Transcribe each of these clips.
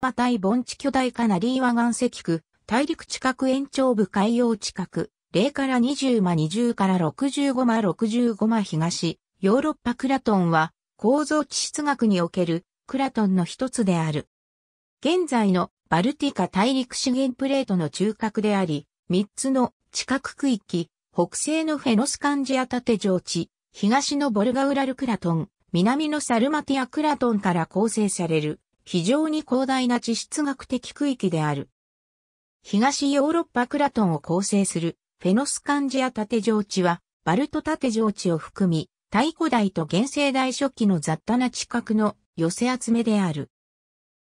馬対盆地巨大カナリーワ岩石区、大陸近く延長部海洋近く、0から20ま20から65ま65ま東、ヨーロッパクラトンは構造地質学におけるクラトンの一つである。現在のバルティカ大陸資源プレートの中核であり、三つの地殻区域、北西のフェノスカンジア縦上地、東のボルガウラルクラトン、南のサルマティアクラトンから構成される非常に広大な地質学的区域である。東ヨーロッパクラトンを構成するフェノスカンジア縦上地は、バルト縦上地を含み、太古代と原生代初期の雑多な地殻の寄せ集めである。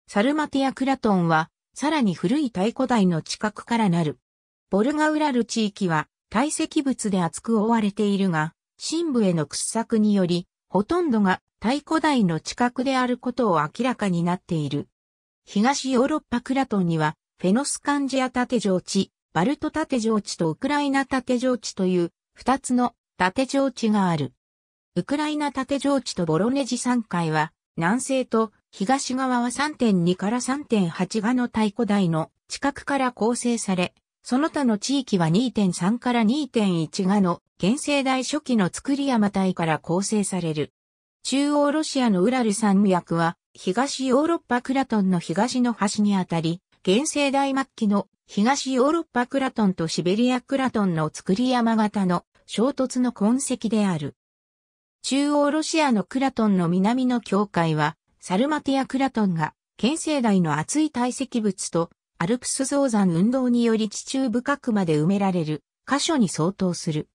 サルマティアクラトンは、さらに古い太古代の地殻からなる。ボルガウラル地域は、堆積物で厚く覆われているが、深部への掘削により、ほとんどが太古台の近くであることを明らかになっている。東ヨーロッパクラトンには、フェノスカンジア縦上地、バルト縦上地とウクライナ縦上地という二つの縦上地がある。ウクライナ縦上地とボロネジ山階は、南西と東側は3.2から3.8がの太古台の近くから構成され、その他の地域は2.3から2.1がの現世代初期の作り山隊から構成される。中央ロシアのウラル山脈は、東ヨーロッパクラトンの東の端にあたり、現世代末期の東ヨーロッパクラトンとシベリアクラトンの作り山型の衝突の痕跡である。中央ロシアのクラトンの南の境界は、サルマティアクラトンが、県西大の厚い堆積物と、アルプス造山運動により地中深くまで埋められる、箇所に相当する。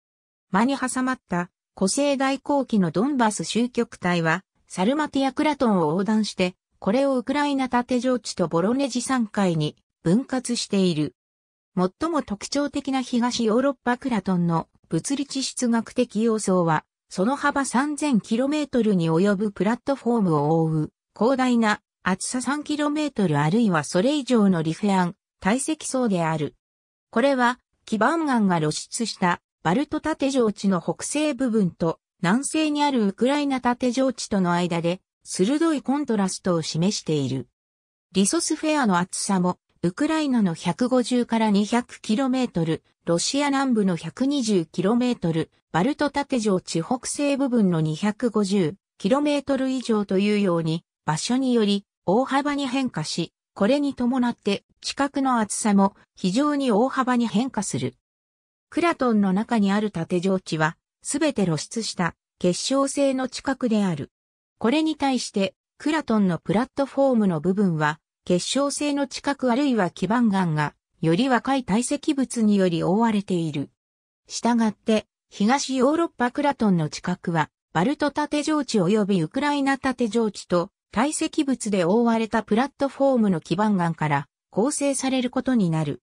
間に挟まった古生代後期のドンバス集局隊は、サルマティア・クラトンを横断して、これをウクライナ縦上地とボロネジ山海に分割している。最も特徴的な東ヨーロッパクラトンの物理地質学的要素は、その幅 3000km に及ぶプラットフォームを覆う広大な厚さ 3km あるいはそれ以上のリフェアン、堆積層である。これは基板岩が露出したバルト縦上地の北西部分と南西にあるウクライナ縦上地との間で鋭いコントラストを示している。リソスフェアの厚さもウクライナの150から 200km、ロシア南部の 120km、バルト縦上地北西部分の 250km 以上というように場所により大幅に変化し、これに伴って地殻の厚さも非常に大幅に変化する。クラトンの中にある縦上地は、すべて露出した結晶性の近くである。これに対して、クラトンのプラットフォームの部分は、結晶性の近くあるいは基盤岩が、より若い堆積物により覆われている。したがって、東ヨーロッパクラトンの近くは、バルト縦上地及びウクライナ縦上地と、堆積物で覆われたプラットフォームの基盤岩から構成されることになる。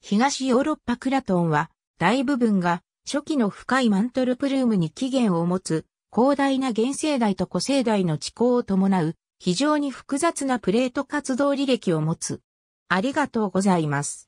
東ヨーロッパクラトンは大部分が初期の深いマントルプルームに起源を持つ広大な原生代と古生代の地高を伴う非常に複雑なプレート活動履歴を持つ。ありがとうございます。